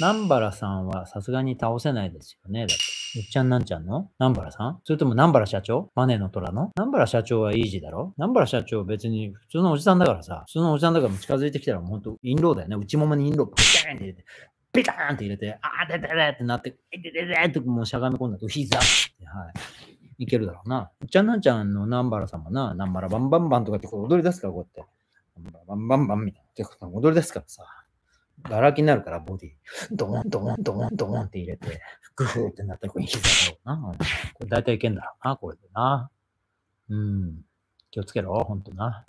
南原さんはさすがに倒せないですよね。だって。うっちゃんなんちゃんの南原さんそれとも南原社長マネーの虎の南原社長はイージーだろ南原社長別に普通のおじさんだからさ、普通のおじさんだから近づいてきたらもうほんと陰謀だよね。内ももに陰謀ピターンって入れて、ピターンって入れて、あーでででってなって、でででってもうしゃがみ込んだと膝って、はい。いけるだろうな。うっちゃんなんちゃんの南原さんもな、南原バンバンバンとかって踊り出すからこうやって。バンバンバンみたいな。ってこと踊り出すからさ。ガラキきになるから、ボディ。ドンドンドンドンって入れて、グーってなったら、これ膝だろうな。これ大体いけんだろうな、これでな。うん。気をつけろ、ほんとな。